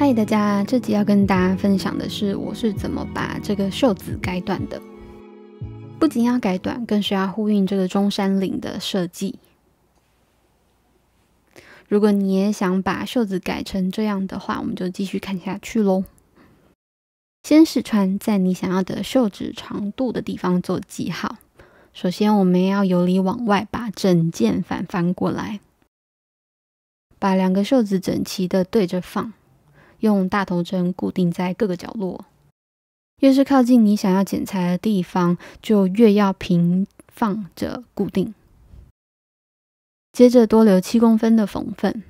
嗨，大家，这集要跟大家分享的是我是怎么把这个袖子改短的。不仅要改短，更需要呼应这个中山领的设计。如果你也想把袖子改成这样的话，我们就继续看下去喽。先试穿，在你想要的袖子长度的地方做记号。首先，我们要由里往外把整件反翻过来，把两个袖子整齐的对着放。用大头针固定在各个角落，越是靠近你想要剪裁的地方，就越要平放着固定。接着多留七公分的缝份，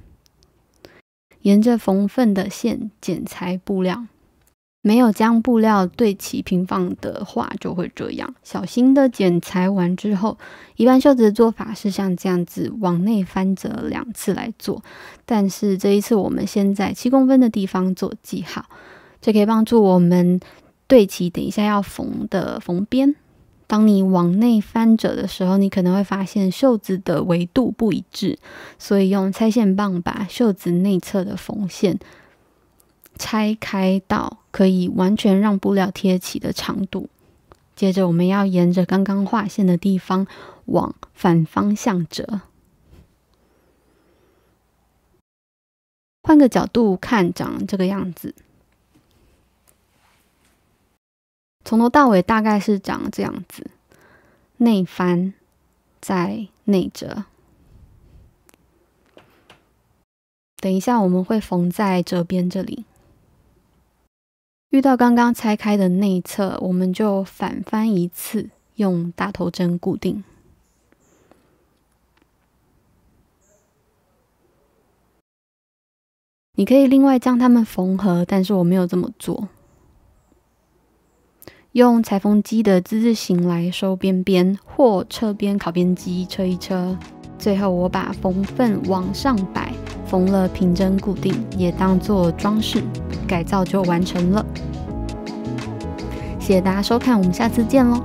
沿着缝份的线剪裁布料。没有将布料对齐平放的话，就会这样。小心的剪裁完之后，一般袖子的做法是像这样子往内翻折两次来做。但是这一次，我们先在七公分的地方做记号，这可以帮助我们对齐。等一下要缝的缝边。当你往内翻折的时候，你可能会发现袖子的维度不一致，所以用拆线棒把袖子内侧的缝线。拆开到可以完全让布料贴起的长度，接着我们要沿着刚刚画线的地方往反方向折。换个角度看，长这个样子。从头到尾大概是长这样子，内翻再内折。等一下我们会缝在折边这里。遇到刚刚拆开的内侧，我们就反翻一次，用大头针固定。你可以另外将它们缝合，但是我没有这么做。用裁缝机的字字型来收边边或侧边，烤边机车一车。最后，我把缝份往上摆，缝了平针固定，也当做装饰，改造就完成了。谢谢大家收看，我们下次见喽。